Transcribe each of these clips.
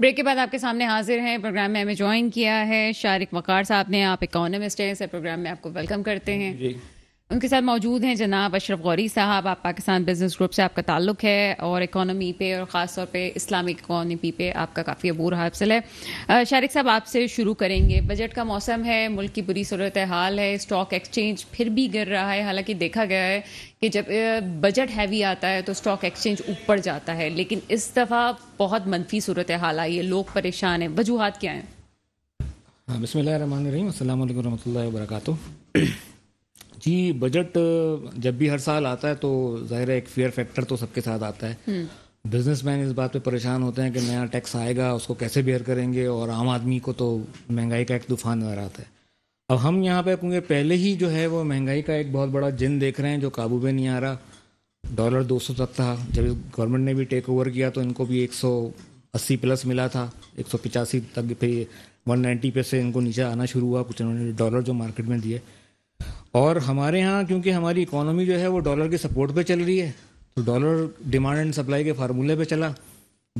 Break के बाद आपके सामने हाजिर हैं प्रोग्राम में हमें ज्वाइन किया है शारिक वकार साहब ने आप इकोनॉमिस्ट हैं इस प्रोग्राम में आपको वेलकम करते हैं उनके साथ मौजूद हैं जनाब अशरफ गौरी साहब आप पाकिस्तान बिजनेस ग्रुप से आपका ताल्लुक है और इकोनॉमी पे और ख़ास तौर पे इस्लामिक इकोनॉमी पे आपका काफ़ी अबूर हासिल है शारिक साहब आपसे शुरू करेंगे बजट का मौसम है मुल्क की बुरी सूरत हाल है स्टॉक एक्सचेंज फिर भी गिर रहा है हालांकि देखा गया है कि जब बजट हैवी आता है तो स्टॉक एक्सचेंज ऊपर जाता है लेकिन इस दफ़ा बहुत मनफी सूरत हाल आई है लोग परेशान हैं वजूहत क्या हैं बसमिल रही असल वर्का जी बजट जब भी हर साल आता है तो ज़ाहिर है एक फियर फैक्टर तो सबके साथ आता है बिजनेसमैन हम्म। इस बात पे परेशान होते हैं कि नया टैक्स आएगा उसको कैसे बेयर करेंगे और आम आदमी को तो महंगाई का एक तूफान नजर आता है अब हम यहाँ पे क्योंकि पहले ही जो है वो महंगाई का एक बहुत बड़ा जिन देख रहे हैं जो काबू में नहीं आ रहा डॉलर 200 तक था जब गवर्नमेंट ने भी टेक ओवर किया तो इनको भी 180 प्लस मिला था एक तक फिर 190 पे से इनको नीचे आना शुरू हुआ कुछ इन्होंने डॉलर जो मार्केट में दिए और हमारे यहाँ क्योंकि हमारी इकोनॉमी जो है वो डॉलर के सपोर्ट पे चल रही है तो डॉलर डिमांड एंड सप्लाई के फार्मूले पे चला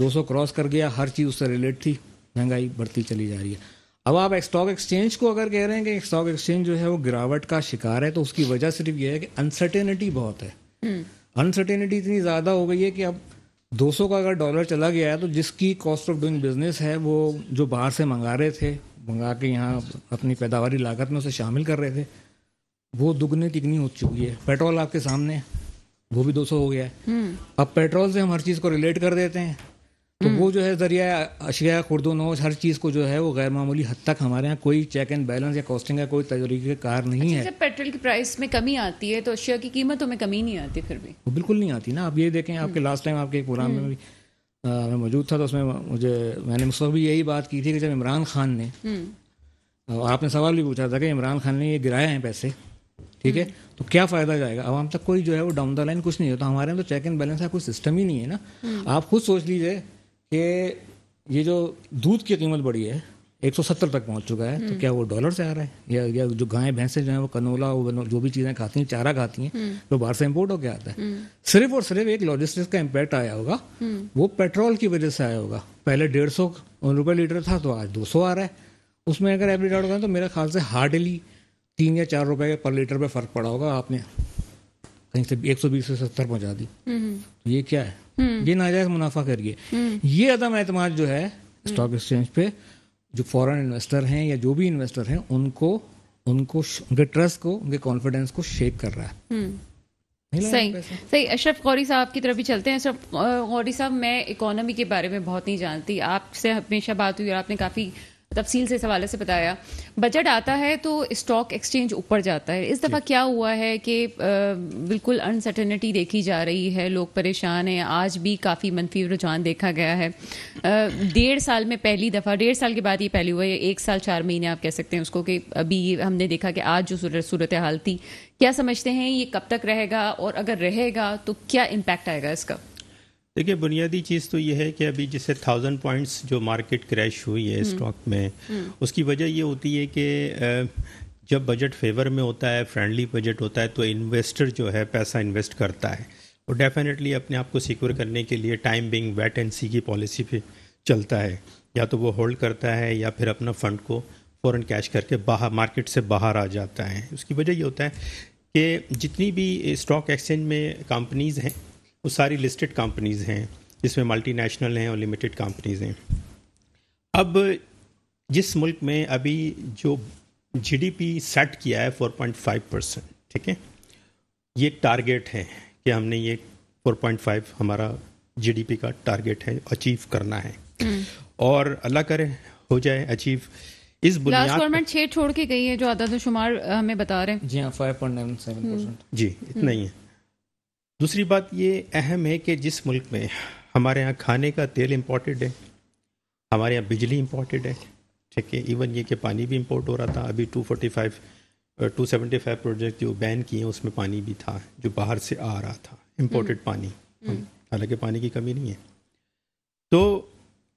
200 क्रॉस कर गया हर चीज़ उससे रिलेट थी महंगाई बढ़ती चली जा रही है अब आप स्टॉक एक्सचेंज को अगर कह रहे हैं कि स्टॉक एक्सचेंज जो है वो गिरावट का शिकार है तो उसकी वजह सिर्फ ये है कि अनसर्टेनिटी बहुत है अनसर्टेनिटी हम्म। इतनी ज़्यादा हो गई है कि अब 200 का अगर डॉलर चला गया है तो जिसकी कॉस्ट ऑफ डूइंग बिजनेस है वो जो बाहर से मंगा रहे थे मंगा के यहाँ अपनी पैदावारी लागत में उसे शामिल कर रहे थे वो दुगनी तिगनी हो चुकी है पेट्रोल आपके सामने वो भी 200 हो गया है हम्म। अब पेट्रोल से हम हर चीज़ को रिलेट कर देते हैं तो हम्म। वो जो है जरिया अशिया नोश हर चीज़ को जो है वो गैर मामूली हद तक हमारे यहाँ कोई चेक एंड बैलेंस या कॉस्टिंग का कोई कार नहीं अच्छा, है पेट्रोल की प्राइस में कमी आती है तो अशिया की कीमतों में कमी नहीं आती फिर भी वो बिल्कुल नहीं आती ना आप ये देखें हम्म। आपके लास्ट टाइम आपके एक प्रोग्राम में भी मैं मौजूद था तो उसमें मुझे मैंने मुझसे भी यही बात की थी कि जब इमरान खान ने आपने सवाल भी पूछा था कि इमरान खान ने ये गिराए हैं पैसे ठीक है हम्म। तो क्या फायदा जाएगा अब हम तक कोई जो है वो डाउन द लाइन कुछ नहीं होता हमारे यहाँ तो चेक एंड बैलेंस का कोई सिस्टम ही नहीं है ना हम्म। आप खुद सोच लीजिए कि ये जो दूध की कीमत बढ़ी है 170 तक पहुंच चुका है तो हम्म। क्या वो डॉलर से आ रहा है या या जो गायें भैंसें जो है वो कनोला वो जो भी चीज़ें खाती हैं चारा खाती हैं वो तो बाहर से इम्पोर्ट होकर आता है सिर्फ और सिर्फ एक लॉजिस्टिक्स का इम्पैक्ट आया होगा वो पेट्रोल की वजह से आया होगा पहले डेढ़ सौ रुपये लीटर था तो आज दो आ रहा है उसमें अगर एवरेज आउट करें तो मेरे ख्याल से हार्डली तीन या चार रुपए पर लीटर पे फर्क पड़ा होगा आपने कहीं से एक सौ बीस से सत्तर पहुंचा दी तो ये क्या है हम्म। ये नाजायज मुनाफा करिए हम्म। ये अदम एतम जो है स्टॉक एक्सचेंज पे जो फॉरेन इन्वेस्टर हैं या जो भी इन्वेस्टर हैं उनको उनको उनके ट्रस्ट को उनके कॉन्फिडेंस को शेक कर रहा है सही सही अशरफ गौरी साहब की तरफ भी चलते हैं अशरफ गौरी साहब मैं इकोनॉमी के बारे में बहुत नहीं जानती आपसे हमेशा बात हुई और आपने काफ़ी तफसील से इस हवाले से बताया बजट आता है तो स्टॉक एक्सचेंज ऊपर जाता है इस दफ़ा क्या हुआ है कि बिल्कुल अनसर्टनिटी देखी जा रही है लोग परेशान हैं आज भी काफ़ी मनफी रुझान देखा गया है डेढ़ साल में पहली दफ़ा डेढ़ साल के बाद ये पहली हुआ है एक साल चार महीने आप कह सकते हैं उसको कि अभी हमने देखा कि आज जो सूरत हाल थी क्या समझते हैं ये कब तक रहेगा और अगर रहेगा तो क्या इम्पैक्ट आएगा इसका देखिए बुनियादी चीज़ तो यह है कि अभी जैसे थाउजेंड पॉइंट्स जो मार्केट क्रैश हुई है स्टॉक हम्म। में हम्म। उसकी वजह ये होती है कि जब बजट फेवर में होता है फ्रेंडली बजट होता है तो इन्वेस्टर जो है पैसा इन्वेस्ट करता है और डेफिनेटली अपने आप को सिक्योर करने के लिए time being wait and see की पॉलिसी पे चलता है या तो वो होल्ड करता है या फिर अपना फंड को फ़ौरन कैश करके बाहर मार्केट से बाहर आ जाता है उसकी वजह ये होता है कि जितनी भी स्टॉक एक्सचेंज में कंपनीज़ हैं वो सारी लिस्टेड कंपनीज़ हैं जिसमें मल्टीनेशनल हैं और लिमिटेड कंपनीज़ हैं अब जिस मुल्क में अभी जो जीडीपी सेट किया है 4.5 परसेंट ठीक है ये टारगेट है कि हमने ये 4.5 हमारा जीडीपी का टारगेट है अचीव करना है हम्म। और अल्लाह करे हो जाए अचीव इस बुनियाद गवर्नमेंट छह छोड़ के गई है जो आदत शुमार हमें बता रहे हैं जी हाँ फाइव पॉइंट जी इतना ही है दूसरी बात ये अहम है कि जिस मुल्क में हमारे यहाँ खाने का तेल इम्पोर्टेड है हमारे यहाँ बिजली इम्पोर्टेड है ठीक है इवन ये कि पानी भी इम्पोर्ट हो रहा था अभी two forty five two seventy five project जो बैन किए हैं उसमें पानी भी था जो बाहर से आ रहा था इम्पोर्टेड हम्म। पानी हम्म। हालांकि पानी की कमी नहीं है तो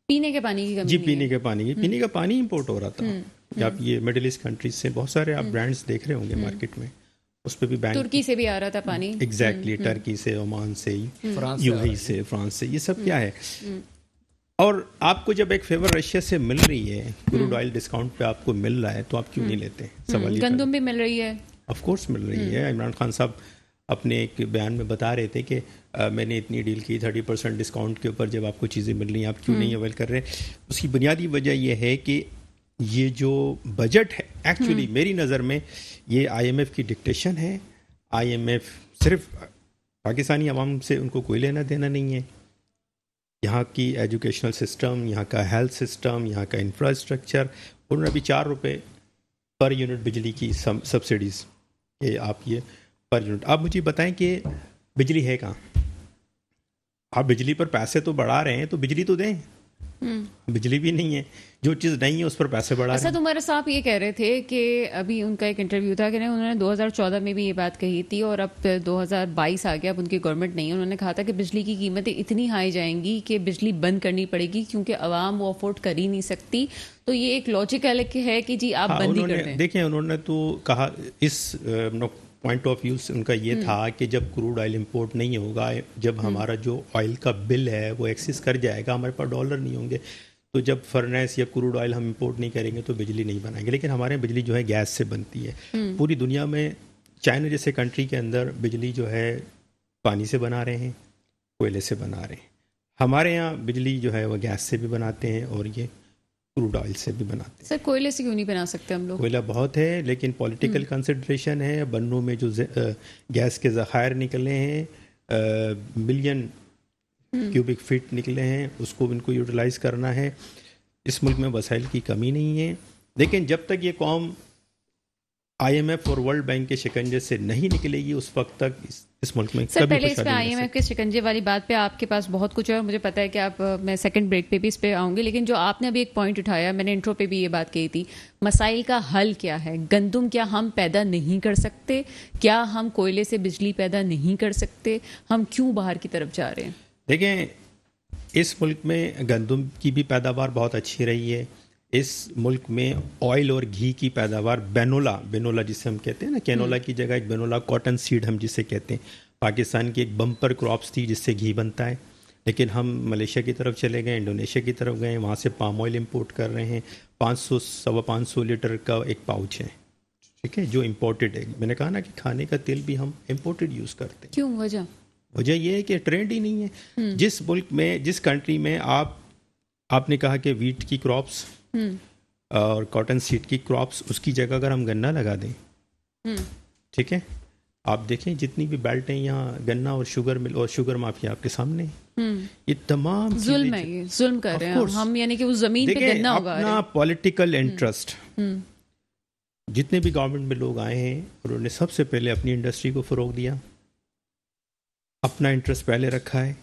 पीने के पानी की कमी जी पीने के पानी की हम्म। पीने का पानी इम्पोर्ट हो रहा था आप ये मिडिल ईस्ट कंट्रीज से बहुत सारे आप ब्रांड्स देख रहे होंगे मार्केट में उस पर भी बैंक तुर्की से भी आ रहा था पानी exactly hmm, exactly, Turkey hmm, hmm. से ओमान से यूएई से फ्रांस से ये सब क्या है और आपको जब एक फेवर रशिया से मिल रही है क्रूड ऑयल डिस्काउंट पे आपको मिल रहा है तो आप क्यों नहीं लेते सवाल गंदम भी मिल रही है ऑफ कोर्स मिल रही है इमरान खान साहब अपने एक बयान में बता रहे थे कि मैंने इतनी डील की थर्टी परसेंट डिस्काउंट के ऊपर जब आपको चीज़ें मिल रही हैं आप क्यों नहीं अवेल कर रहे उसकी बुनियादी वजह यह है कि ये जो बजट है एक्चुअली हम्म। मेरी नज़र में ये आईएमएफ की डिक्टेशन है आईएमएफ सिर्फ पाकिस्तानी आवाम से उनको कोई लेना देना नहीं है यहाँ की एजुकेशनल सिस्टम यहाँ का हेल्थ सिस्टम यहाँ का इंफ्रास्ट्रक्चर उन्होंने अभी चार रुपये पर यूनिट बिजली की सब्सिडीज़ ये आप ये पर यूनिट आप मुझे बताएं कि बिजली है कहाँ आप बिजली पर पैसे तो बढ़ा रहे हैं तो बिजली तो दें बिजली भी नहीं है जो चीज़ नहीं है उस पर पैसे बढ़ा असद अच्छा, तुम्हारे साहब ये कह रहे थे कि अभी उनका एक इंटरव्यू था कि नहीं उन्होंने 2014 में भी ये बात कही थी और अब 2022 आ गया अब उनकी गवर्नमेंट नहीं है उन्होंने कहा था कि बिजली की कीमतें इतनी हाई जाएंगी कि बिजली बंद करनी पड़ेगी क्योंकि आवाम वो अफोर्ड कर ही नहीं सकती तो ये एक लॉजिकल है कि जी आप हाँ, बंदी देखिए उन्होंने तो कहा इस पॉइंट ऑफ व्यू उनका ये हम्म। था कि जब क्रूड ऑयल इंपोर्ट नहीं होगा जब हम्म। हमारा जो ऑयल का बिल है वो एक्सेस कर जाएगा हमारे पास डॉलर नहीं होंगे तो जब फर्नेस या क्रूड ऑयल हम इंपोर्ट नहीं करेंगे तो बिजली नहीं बनाएंगे लेकिन हमारे बिजली जो है गैस से बनती है हम्म। पूरी दुनिया में चाइना जैसे कंट्री के अंदर बिजली जो है पानी से बना रहे हैं कोयले से बना रहे हैं हमारे यहाँ बिजली जो है वह गैस से भी बनाते हैं और ये क्रूड ऑयल से भी बनाते हैं सर कोयले से क्यों नहीं बना सकते हम लोग कोयला बहुत है लेकिन पॉलिटिकल कंसिड्रेशन हम्म। है बनों में जो गैस के ज़खायर निकले हैं मिलियन क्यूबिक फीट निकले हैं उसको इनको यूटिलाइज करना है इस मुल्क में वसाइल की कमी नहीं है लेकिन जब तक ये कौम आईएमएफ और वर्ल्ड बैंक के शिकंजे से नहीं निकलेगी उस वक्त तक इस, इस मुल्क में सर पहले इस पे आईएमएफ के शिकंजे वाली बात पे आपके पास बहुत कुछ है और मुझे पता है कि आप मैं सेकंड ब्रेक पे भी इस पे आऊंगी लेकिन जो आपने अभी एक पॉइंट उठाया मैंने इंट्रो पे भी ये बात कही थी मसाइल का हल क्या है गंदम क्या हम पैदा नहीं कर सकते क्या हम कोयले से बिजली पैदा नहीं कर सकते हम क्यों बाहर की तरफ जा रहे हैं देखें इस मुल्क में गंदम की भी पैदावार बहुत अच्छी रही है इस मुल्क में ऑयल और घी की पैदावार बेनोला बेनोला जिसे हम कहते हैं ना कैनोला हम्म। की जगह एक बेनोला कॉटन सीड हम जिसे कहते हैं पाकिस्तान की एक बम्पर क्रॉप्स थी जिससे घी बनता है लेकिन हम मलेशिया की तरफ चले गए इंडोनेशिया की तरफ गए वहाँ से पाम ऑयल इम्पोर्ट कर रहे हैं पाँच सौ सवा पाँच सौ लीटर का एक पाउच है ठीक है जो इम्पोर्टेड है मैंने कहा ना कि खाने का तेल भी हम इम्पोर्टेड यूज़ करते हैं क्यों वजह वजह यह है कि ट्रेंड ही नहीं है हम्म। जिस मुल्क में जिस कंट्री में आप आपने कहा कि वीट की क्रॉप्स हम्म। और कॉटन सीड की क्रॉप्स उसकी जगह अगर हम गन्ना लगा दें हम्म। ठीक है आप देखें जितनी भी है यहाँ गन्ना और शुगर मिल और शुगर माफिया आपके सामने हम्म। ये तमाम जुल्म है ये जुल्म कर रहे हैं हम यानी कि वो जमीन पे गन्ना उगा पॉलिटिकल इंटरेस्ट जितने भी गवर्नमेंट में लोग आए हैं उन्होंने सबसे पहले अपनी इंडस्ट्री को फ़रोग दिया अपना इंटरेस्ट पहले रखा है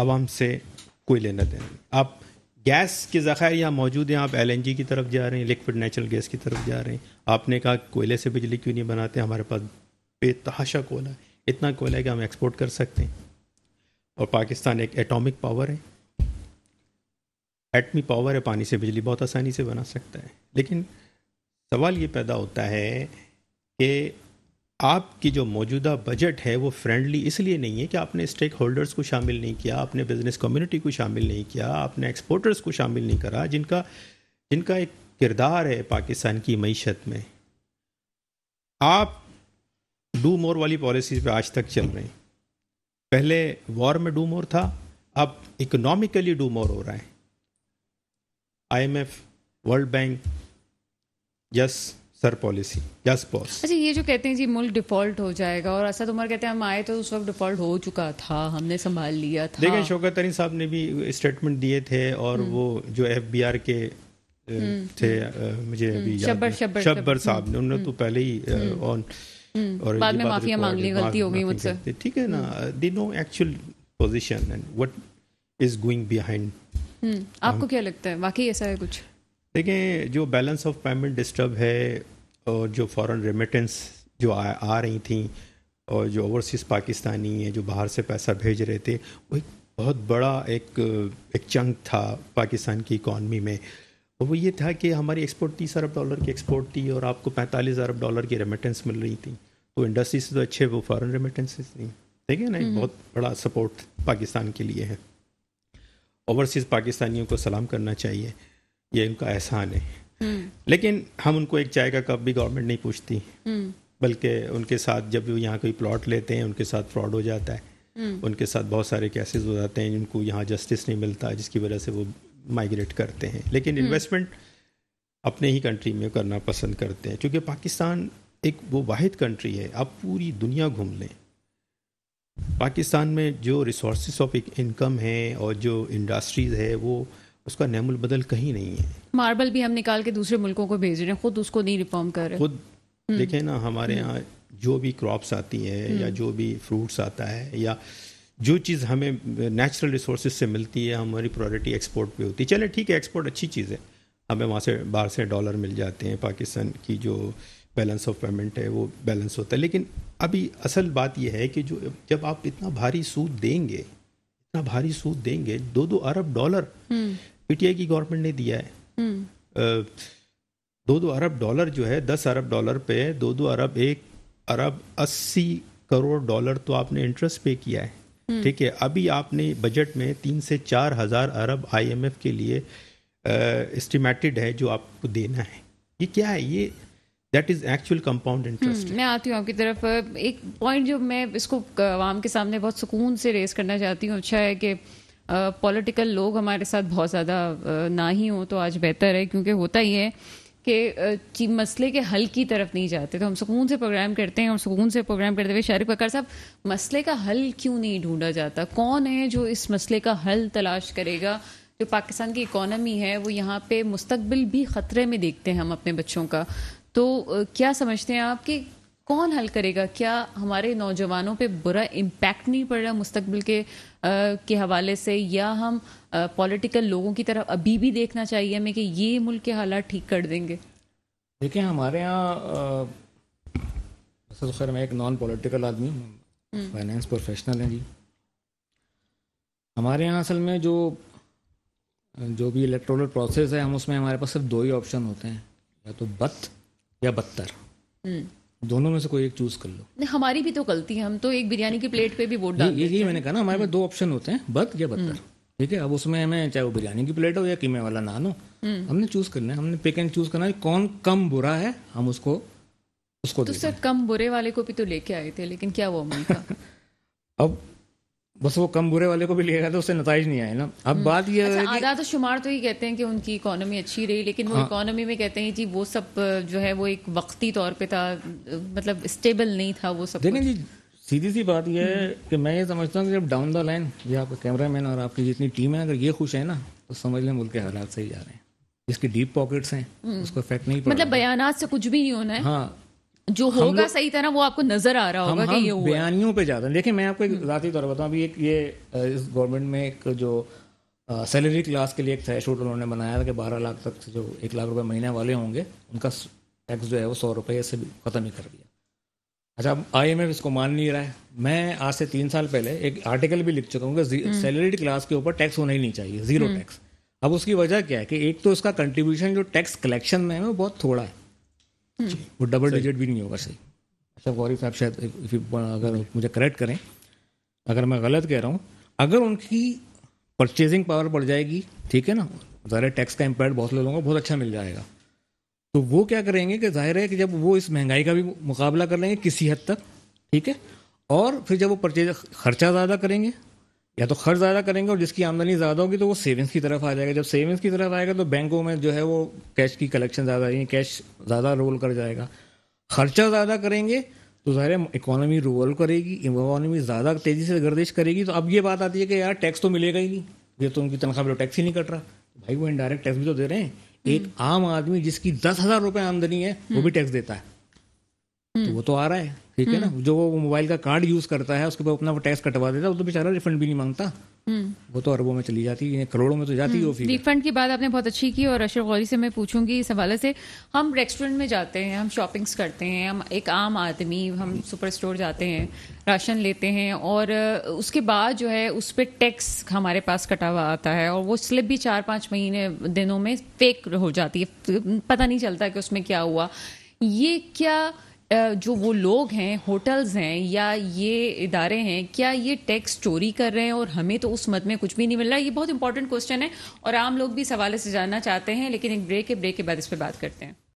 आवाम से कोई लेना देना आप गैस के ज़ख़ायर यहाँ मौजूद हैं आप जी की तरफ जा रहे हैं लिक्विड नेचुरल गैस की तरफ जा रहे हैं आपने कहा कोयले से बिजली क्यों नहीं बनाते हमारे पास बेतहाशा कोयला है इतना कोयला है कि हम एक्सपोर्ट कर सकते हैं और पाकिस्तान एक एटॉमिक पावर है एटमी पावर है पानी से बिजली बहुत आसानी से बना सकता है लेकिन सवाल ये पैदा होता है कि आपकी जो मौजूदा बजट है वो फ्रेंडली इसलिए नहीं है कि आपने स्टेक होल्डर्स को शामिल नहीं किया आपने बिज़नेस कम्युनिटी को शामिल नहीं किया आपने एक्सपोर्टर्स को शामिल नहीं करा जिनका जिनका एक किरदार है पाकिस्तान की मीशत में आप डू मोर वाली पॉलिसीज़ पे आज तक चल रहे हैं पहले वॉर में डू मोर था अब इकोनॉमिकली डू मोर हो रहा है IMF world bank yes sir policy yes boss अच्छा ये जो कहते हैं जी मुल्क डिफॉल्ट हो जाएगा और असद उमर तो कहते हैं हम आए तो उस वक्त डिफॉल्ट हो चुका था हमने संभाल लिया था देखिए शौकत तरीन साहब ने भी स्टेटमेंट दिए थे और हम्म। वो जो एफबीआर के हम्म। थे मुझे हम्म। अभी शब्बर शब्बर शब्बर साहब ने उन्होंने तो पहले ही ऑन और बाद में माफिया मांग ली गलती हो गई मुझसे ठीक है ना they know actual position and what is going behind आपको क्या लगता है वाकई ऐसा है कुछ देखें जो बैलेंस ऑफ पेमेंट डिस्टर्ब है और जो फॉरेन रेमिटेंस जो आ, आ रही थी और जो ओवरसीज़ पाकिस्तानी हैं जो बाहर से पैसा भेज रहे थे वो एक बहुत बड़ा एक एक चंक था पाकिस्तान की इकॉनमी में और वो ये था कि हमारी एक्सपोर्ट तीस अरब डॉलर की एक्सपोर्ट थी और आपको पैंतालीस अरब डॉलर की रेमिटेंस मिल रही थी तो इंडस्ट्री से तो अच्छे वो फॉरेन रेमिटेंसेस थी ठीक है ना एक हम्म। बहुत बड़ा सपोर्ट पाकिस्तान के लिए है ओवरसीज़ पाकिस्तानियों को सलाम करना चाहिए ये उनका एहसान है हम्म। लेकिन हम उनको एक चाय का कप भी गवर्नमेंट नहीं पूछती हम्म। बल्कि उनके साथ जब यहाँ कोई प्लॉट लेते हैं उनके साथ फ्रॉड हो जाता है हम्म। उनके साथ बहुत सारे केसेस हो जाते हैं जिनको यहाँ जस्टिस नहीं मिलता जिसकी वजह से वो माइग्रेट करते हैं लेकिन इन्वेस्टमेंट अपने ही कंट्री में करना पसंद करते हैं क्योंकि पाकिस्तान एक वो वाहिद कंट्री है आप पूरी दुनिया घूम लें पाकिस्तान में जो रिसोर्स ऑफ इनकम है और जो इंडस्ट्रीज़ है वो उसका नैमुल बदल कहीं नहीं है मार्बल भी हम निकाल के दूसरे मुल्कों को भेज रहे हैं खुद उसको नहीं रिफॉर्म कर रहे खुद हम्म। देखें ना हमारे हम्म। यहाँ जो भी क्रॉप्स आती हैं हम्म। या जो भी फ्रूट्स आता है या जो चीज़ हमें नेचुरल रिसोर्स से मिलती है हमारी प्रायोरिटी एक्सपोर्ट पे होती है चले ठीक है एक्सपोर्ट अच्छी चीज़ है हमें वहाँ से बाहर से डॉलर मिल जाते हैं पाकिस्तान की जो बैलेंस ऑफ पेमेंट है वो बैलेंस होता है लेकिन अभी असल बात यह है कि जो जब आप इतना भारी सूद देंगे इतना भारी सूद देंगे दो दो अरब डॉलर पीटीआई की गवर्नमेंट ने दिया है हम्म। दो दो अरब डॉलर जो है दस अरब डॉलर पे दो दो अरब एक अरब अस्सी करोड़ डॉलर तो आपने इंटरेस्ट पे किया है हम्म। ठीक है अभी आपने बजट में तीन से चार हजार अरब आईएमएफ के लिए एस्टिमेटेड है जो आपको देना है ये क्या है ये that is actual compound interest मैं आती हूँ आपकी तरफ एक पॉइंट जो मैं इसको आवाम के सामने बहुत सुकून से रेस करना चाहती हूँ अच्छा है कि पॉलिटिकल लोग हमारे साथ बहुत ज़्यादा ना ही हों तो आज बेहतर है क्योंकि होता ही है कि मसले के हल की तरफ नहीं जाते तो हम सुकून से प्रोग्राम करते हैं और सुकून से प्रोग्राम करते हुए शारिफ कक्कर साहब मसले का हल क्यों नहीं ढूंढा जाता कौन है जो इस मसले का हल तलाश करेगा जो पाकिस्तान की इकोनॉमी है वो यहाँ पे मुस्तबिल भी ख़तरे में देखते हैं हम अपने बच्चों का तो क्या समझते हैं आप कि कौन हल करेगा क्या हमारे नौजवानों पे बुरा इम्पैक्ट नहीं पड़ रहा मुस्तकबिल के आ, के हवाले से या हम पॉलिटिकल लोगों की तरफ अभी भी देखना चाहिए हमें कि ये मुल्क के हालात ठीक कर देंगे देखिए हमारे यहाँ खैर मैं एक नॉन पॉलिटिकल आदमी हूँ फाइनेंस हम्म। प्रोफेशनल हैं जी हमारे यहाँ असल में जो जो भी इलेक्ट्रोल प्रोसेस है हम उसमें हमारे पास सिर्फ दो ही ऑप्शन होते हैं या तो बत या बदतर हम्म। दोनों में से कोई एक चूज कर लो नहीं हमारी भी तो गलती है हम तो एक बिरयानी की प्लेट पे भी वोट डाल यही मैंने कहा ना हमारे पास दो ऑप्शन होते हैं बत या बत्तर हम्म। ठीक है अब उसमें हमें चाहे वो बिरयानी की प्लेट हो या कीमे वाला नान हो हम्म। हमने चूज करना है हमने पिक एंड चूज करना है कौन कम बुरा है हम उसको उसको तो सर कम बुरे वाले को भी तो लेके आए थे लेकिन क्या वो अब बस वो कम बुरे वाले को भी लेगा तो उससे नतज नहीं आए ना अब हम्म। बात यह अच्छा, है आधा तो शुमार तो ये कहते हैं कि उनकी इकोनॉमी अच्छी रही लेकिन वो इकोनॉमी हाँ। में कहते हैं जी वो सब जो है वो एक वक्ती तौर पे था मतलब स्टेबल नहीं था वो सब देखें जी सीधी सी बात यह है हम्म। कि मैं ये समझता हूँ कि जब डाउन द लाइन ये आपका कैमरा मैन और आपकी जितनी टीम है अगर ये खुश है ना तो समझ लें मुल्क के हालात सही जा रहे हैं जिसकी डीप पॉकेट्स हैं हम्म। उसको इफेक्ट नहीं मतलब बयान से कुछ भी नहीं होना है हाँ जो होगा सही तरह वो आपको नजर आ रहा होगा कि ये हुआ बयानियों पे जाते हैं देखिए मैं आपको एक जाती तौर बताऊँ अभी एक ये इस गवर्नमेंट में एक जो सैलरी क्लास के लिए एक थ्रेशोल्ड उन्होंने बनाया था कि बारह लाख तक जो एक लाख रुपए महीने वाले होंगे उनका टैक्स जो है वो सौ रुपये से ख़त्म ही कर दिया अच्छा आई एम एफ इसको मान नहीं रहा है मैं आज से तीन साल पहले एक आर्टिकल भी लिख चुका हूँ कि सैलरीड क्लास हम्म। के ऊपर टैक्स होना ही नहीं चाहिए जीरो टैक्स हम्म। अब उसकी वजह क्या है कि एक तो इसका कंट्रीब्यूशन जो टैक्स कलेक्शन में है वो बहुत थोड़ा है Hmm. वो डबल डिजिट भी नहीं होगा सही अच्छा गौरी साहब शायद अगर मुझे करेक्ट करें अगर मैं गलत कह रहा हूँ अगर उनकी परचेजिंग पावर बढ़ जाएगी ठीक है ना ज़ाहिर टैक्स का इम्पैक्ट बहुत लोगों को बहुत अच्छा मिल जाएगा तो वो क्या करेंगे कि जाहिर है कि जब वो इस महंगाई का भी मुकाबला कर लेंगे किसी हद तक ठीक है और फिर जब वो परचेज खर्चा ज़्यादा करेंगे या तो खर्च ज़्यादा करेंगे और जिसकी आमदनी ज़्यादा होगी तो वो सेविंग्स की तरफ आ जाएगा जब सेविंग्स की तरफ आएगा तो बैंकों में जो है वो कैश की कलेक्शन ज़्यादा आएगी कैश ज़्यादा रोल कर जाएगा खर्चा ज़्यादा करेंगे तो ज़ाहिर इकोनॉमी रोल करेगी इकोनॉमी ज़्यादा तेज़ी से गर्दिश करेगी तो अब ये बात आती है कि यार टैक्स तो मिलेगा ही नहीं ये तो उनकी तनख्वाह में टैक्स तो ही नहीं कट रहा भाई वो इनडायरेक्ट टैक्स भी तो दे रहे हैं एक आम आदमी जिसकी दस हज़ार रुपये आमदनी है वो भी टैक्स देता है तो वो तो आ रहा है ठीक है ना हम्म। जो वो मोबाइल का कार्ड यूज करता है उसके ऊपर अपना वो टैक्स कटवा देता है वो तो बेचारा रिफंड भी नहीं मांगता हम्म। वो तो अरबों में चली जाती है करोड़ों में तो जाती है रिफंड हम्म। की बात आपने बहुत अच्छी की और अशर गौरी से मैं पूछूंगी इस हवाले से हम रेस्टोरेंट में जाते हैं हम शॉपिंग्स करते हैं हम एक आम आदमी हम सुपर स्टोर जाते हैं राशन लेते हैं और उसके बाद जो है उस पर टैक्स हमारे पास कटा हुआ आता है और वो स्लिप भी चार पाँच महीने दिनों में फेक हो जाती है पता नहीं चलता कि उसमें क्या हुआ ये क्या जो वो लोग हैं होटल्स हैं या ये इदारे हैं क्या ये टैक्स चोरी कर रहे हैं और हमें तो उस मत में कुछ भी नहीं मिल रहा ये बहुत इंपॉर्टेंट क्वेश्चन है और आम लोग भी इस हवाले से जानना चाहते हैं लेकिन एक ब्रेक के ब्रेक के बाद इस पर बात करते हैं